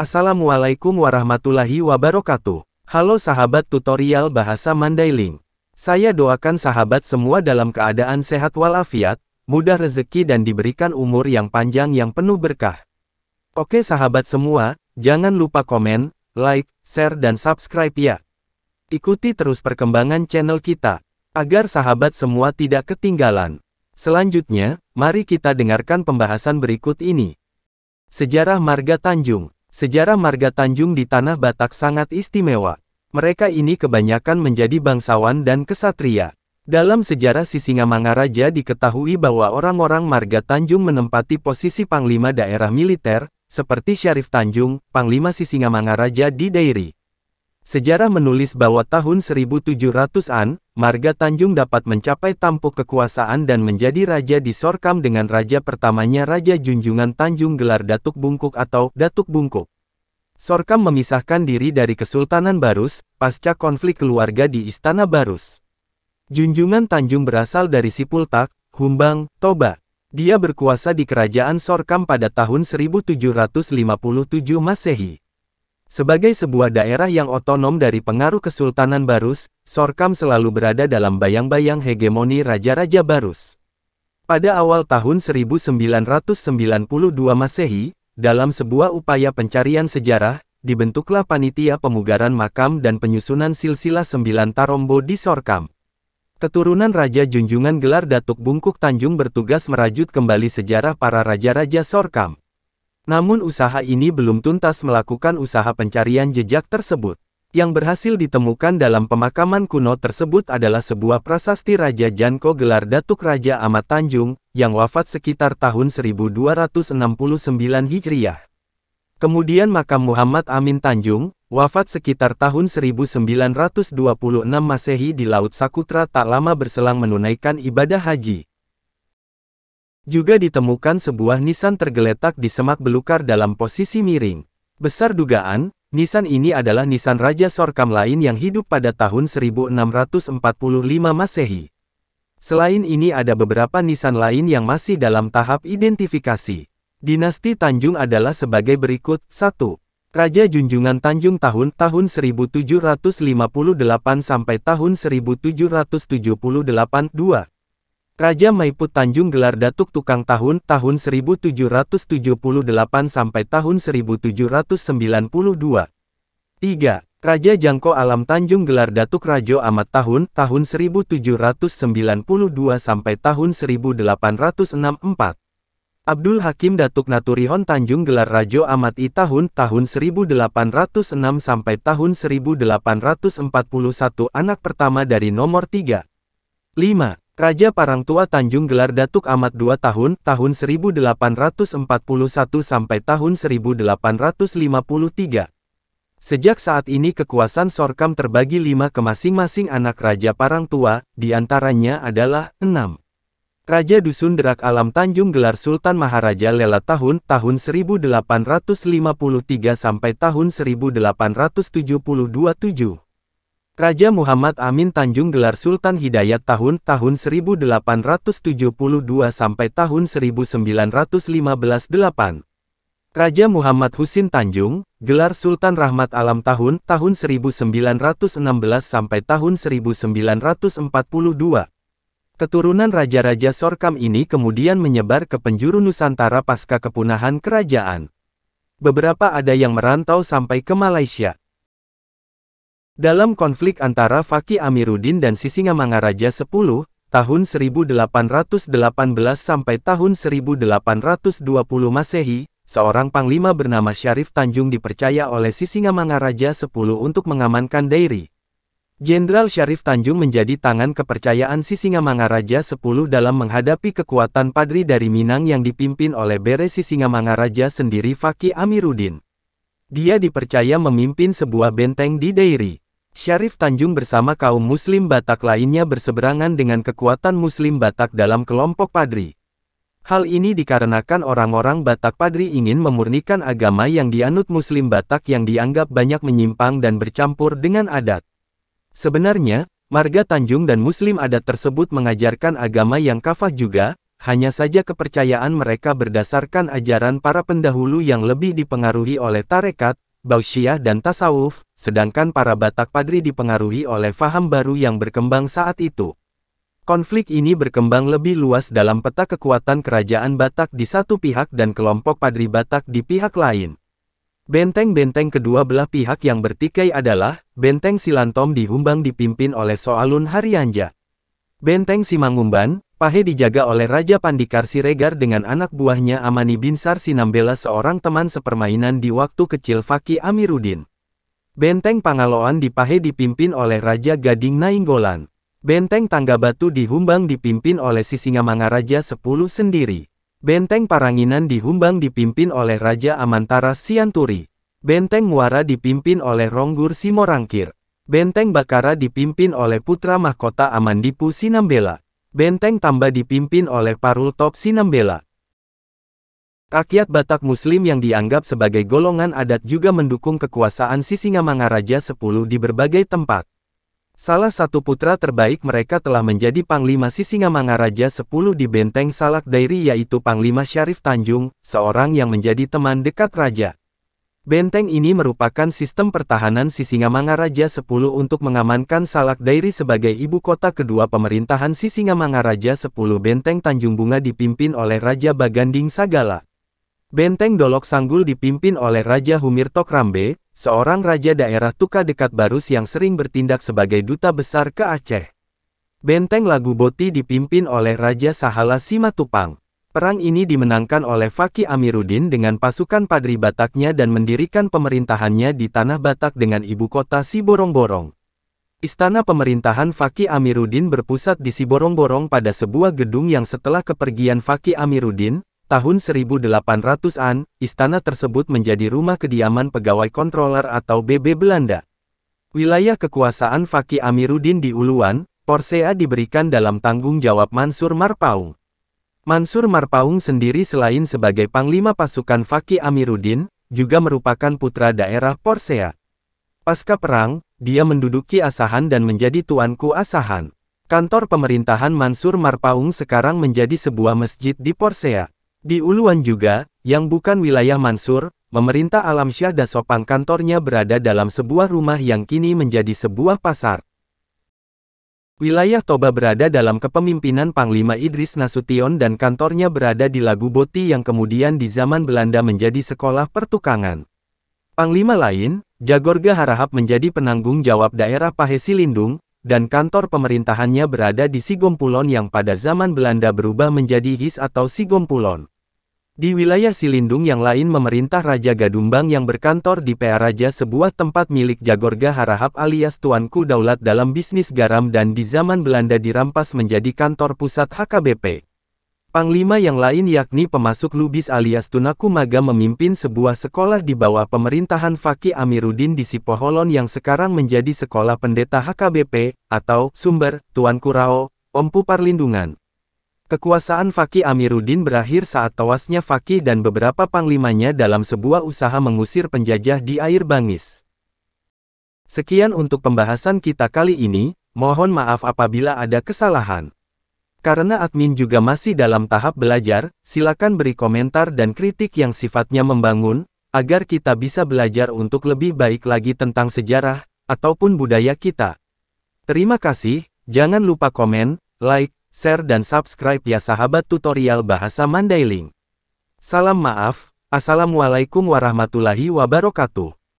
Assalamualaikum warahmatullahi wabarakatuh. Halo sahabat tutorial bahasa Mandailing. Saya doakan sahabat semua dalam keadaan sehat walafiat, mudah rezeki dan diberikan umur yang panjang yang penuh berkah. Oke sahabat semua, jangan lupa komen, like, share dan subscribe ya. Ikuti terus perkembangan channel kita, agar sahabat semua tidak ketinggalan. Selanjutnya, mari kita dengarkan pembahasan berikut ini. Sejarah Marga Tanjung Sejarah Marga Tanjung di Tanah Batak sangat istimewa. Mereka ini kebanyakan menjadi bangsawan dan kesatria. Dalam sejarah Sisingamangaraja diketahui bahwa orang-orang Marga Tanjung menempati posisi Panglima Daerah Militer, seperti Syarif Tanjung, Panglima Sisingamangaraja di Dairi. Sejarah menulis bahwa tahun 1700-an, Marga Tanjung dapat mencapai tampuk kekuasaan dan menjadi raja di Sorkam dengan raja pertamanya Raja Junjungan Tanjung gelar Datuk Bungkuk atau Datuk Bungkuk. Sorkam memisahkan diri dari Kesultanan Barus, pasca konflik keluarga di Istana Barus. Junjungan Tanjung berasal dari Sipultak, Humbang, Toba. Dia berkuasa di kerajaan Sorkam pada tahun 1757 Masehi. Sebagai sebuah daerah yang otonom dari pengaruh Kesultanan Barus, Sorkam selalu berada dalam bayang-bayang hegemoni Raja-Raja Barus. Pada awal tahun 1992 Masehi, dalam sebuah upaya pencarian sejarah, dibentuklah Panitia Pemugaran Makam dan Penyusunan Silsilah Sembilan Tarombo di Sorkam. Keturunan Raja Junjungan gelar Datuk Bungkuk Tanjung bertugas merajut kembali sejarah para Raja-Raja Sorkam. Namun usaha ini belum tuntas melakukan usaha pencarian jejak tersebut. Yang berhasil ditemukan dalam pemakaman kuno tersebut adalah sebuah prasasti Raja Janko gelar Datuk Raja Ahmad Tanjung, yang wafat sekitar tahun 1269 Hijriah. Kemudian makam Muhammad Amin Tanjung, wafat sekitar tahun 1926 Masehi di Laut Sakutra tak lama berselang menunaikan ibadah haji. Juga ditemukan sebuah nisan tergeletak di semak belukar dalam posisi miring. Besar dugaan, nisan ini adalah nisan Raja Sorkam lain yang hidup pada tahun 1645 Masehi. Selain ini ada beberapa nisan lain yang masih dalam tahap identifikasi. Dinasti Tanjung adalah sebagai berikut, 1. Raja Junjungan Tanjung tahun tahun 1758 sampai tahun 1778 2. Raja Maiput Tanjung gelar Datuk Tukang tahun tahun 1778 sampai tahun 1792. 3. Raja Jangko Alam Tanjung gelar Datuk Rajo Amat tahun tahun 1792 sampai tahun 1864. Abdul Hakim Datuk Naturihon Tanjung gelar Rajo Amat I tahun tahun 1806 sampai tahun 1841 anak pertama dari nomor 3. 5. Raja Parang Tua Tanjung gelar Datuk Amat 2 tahun, tahun 1841 sampai tahun 1853. Sejak saat ini kekuasaan Sorkam terbagi lima ke masing-masing anak Raja Parang Tua, di adalah enam. Raja Dusun Derak Alam Tanjung gelar Sultan Maharaja Lela tahun, tahun 1853 sampai tahun 1872 7. Raja Muhammad Amin Tanjung gelar Sultan Hidayat tahun tahun 1872 sampai tahun 1915 8. Raja Muhammad Husin Tanjung, gelar Sultan Rahmat Alam tahun tahun 1916 sampai tahun 1942. Keturunan Raja-Raja Sorkam ini kemudian menyebar ke penjuru Nusantara pasca kepunahan kerajaan. Beberapa ada yang merantau sampai ke Malaysia. Dalam konflik antara Fakih Amiruddin dan Sisingamangaraja 10, tahun 1818 sampai tahun 1820 Masehi, seorang panglima bernama Syarif Tanjung dipercaya oleh Sisingamangaraja 10 untuk mengamankan Dairi. Jenderal Syarif Tanjung menjadi tangan kepercayaan Sisingamangaraja 10 dalam menghadapi kekuatan Padri dari Minang yang dipimpin oleh Bere Sisingamangaraja sendiri Fakih Amiruddin. Dia dipercaya memimpin sebuah benteng di Dairi. Syarif Tanjung bersama kaum Muslim Batak lainnya berseberangan dengan kekuatan Muslim Batak dalam kelompok Padri. Hal ini dikarenakan orang-orang Batak Padri ingin memurnikan agama yang dianut Muslim Batak yang dianggap banyak menyimpang dan bercampur dengan adat. Sebenarnya, Marga Tanjung dan Muslim adat tersebut mengajarkan agama yang kafah juga, hanya saja kepercayaan mereka berdasarkan ajaran para pendahulu yang lebih dipengaruhi oleh tarekat, Bausyiah dan tasawuf, sedangkan para Batak Padri dipengaruhi oleh faham baru yang berkembang saat itu. Konflik ini berkembang lebih luas dalam peta kekuatan kerajaan Batak di satu pihak dan kelompok Padri Batak di pihak lain. Benteng-benteng kedua belah pihak yang bertikai adalah Benteng Silantom di Humbang dipimpin oleh Soalun Haryanja. Benteng Simangumban, Pahe dijaga oleh Raja Pandikar Siregar dengan anak buahnya Amani Binsar Sinambela seorang teman sepermainan di waktu kecil Faki Amiruddin. Benteng Pangaloan di Pahe dipimpin oleh Raja Gading Nainggolan. Benteng Tangga Batu di Humbang dipimpin oleh Sisingamangaraja Sepuluh sendiri. Benteng Paranginan di Humbang dipimpin oleh Raja Amantara Sianturi. Benteng Muara dipimpin oleh Ronggur Simorangkir. Benteng Bakara dipimpin oleh Putra Mahkota Amandipu Sinambela. Benteng tambah dipimpin oleh Parul Top Sinambela. Rakyat Batak Muslim yang dianggap sebagai golongan adat juga mendukung kekuasaan Sisingamangaraja X di berbagai tempat. Salah satu putra terbaik mereka telah menjadi Panglima Sisingamangaraja X di Benteng Salak Dairi yaitu Panglima Syarif Tanjung, seorang yang menjadi teman dekat raja. Benteng ini merupakan sistem pertahanan Sisingamanga Raja 10 untuk mengamankan Salak Dairi sebagai ibu kota kedua pemerintahan Sisingamanga Raja 10 Benteng Tanjung Bunga dipimpin oleh Raja Baganding Sagala. Benteng Dolok Sanggul dipimpin oleh Raja Humirtok Rambe, seorang raja daerah Tuka dekat Barus yang sering bertindak sebagai duta besar ke Aceh. Benteng Lagu Boti dipimpin oleh Raja Sahala Simatupang. Perang ini dimenangkan oleh Faki Amiruddin dengan pasukan Padri Bataknya dan mendirikan pemerintahannya di Tanah Batak dengan ibu kota Siborong-Borong. Istana pemerintahan Faki Amiruddin berpusat di Siborong-Borong pada sebuah gedung yang setelah kepergian Faki Amiruddin, tahun 1800-an, istana tersebut menjadi rumah kediaman pegawai kontroler atau BB Belanda. Wilayah kekuasaan Faki Amiruddin di Uluan, Porsea diberikan dalam tanggung jawab Mansur Marpaung. Mansur Marpaung sendiri selain sebagai Panglima Pasukan Fakih Amiruddin, juga merupakan putra daerah Porsea. Pasca perang, dia menduduki Asahan dan menjadi tuanku Asahan. Kantor pemerintahan Mansur Marpaung sekarang menjadi sebuah masjid di Porsea. Di Uluan juga, yang bukan wilayah Mansur, memerintah Alam Syah dan Sopang kantornya berada dalam sebuah rumah yang kini menjadi sebuah pasar. Wilayah Toba berada dalam kepemimpinan Panglima Idris Nasution dan kantornya berada di Lagu Boti yang kemudian di zaman Belanda menjadi sekolah pertukangan. Panglima lain, Jagorga Harahap menjadi penanggung jawab daerah Pahesilindung, dan kantor pemerintahannya berada di Sigompulon yang pada zaman Belanda berubah menjadi His atau Sigompulon. Di wilayah Silindung yang lain memerintah Raja Gadumbang yang berkantor di PA Raja sebuah tempat milik Jagorga Harahap alias Tuanku Daulat dalam bisnis garam dan di zaman Belanda dirampas menjadi kantor pusat HKBP. Panglima yang lain yakni pemasuk Lubis alias Tunaku Maga memimpin sebuah sekolah di bawah pemerintahan Fakih Amiruddin di Sipoholon yang sekarang menjadi sekolah pendeta HKBP, atau sumber, Tuanku Rao, Ompu Parlindungan. Kekuasaan Fakih Amiruddin berakhir saat tewasnya Fakih dan beberapa panglimanya dalam sebuah usaha mengusir penjajah di air Bangis. Sekian untuk pembahasan kita kali ini, mohon maaf apabila ada kesalahan. Karena admin juga masih dalam tahap belajar, silakan beri komentar dan kritik yang sifatnya membangun, agar kita bisa belajar untuk lebih baik lagi tentang sejarah, ataupun budaya kita. Terima kasih, jangan lupa komen, like, share dan subscribe ya sahabat tutorial bahasa Mandailing. Salam maaf, Assalamualaikum warahmatullahi wabarakatuh.